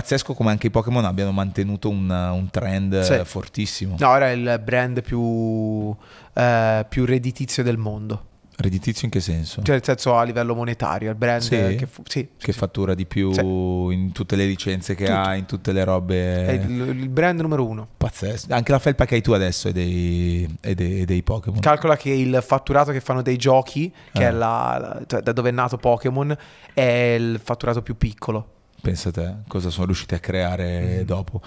pazzesco come anche i Pokémon abbiano mantenuto un, un trend eh, sì. fortissimo. No, era il brand più, eh, più redditizio del mondo. Redditizio in che senso? Cioè, nel senso a livello monetario, il brand sì, che, fu- sì, che sì, fattura di più in tutte le licenze che Tutto. ha, in tutte le robe. È il, il, brand numero uno. Pazzesco. Anche la felpa che hai tu adesso è dei, è dei, è dei Pokémon. Calcola che il fatturato che fanno dei giochi, che ah. è eh. la, la, cioè, da dove è nato Pokémon, è il fatturato più piccolo pensate a eh, cosa sono riusciti a creare mm. dopo.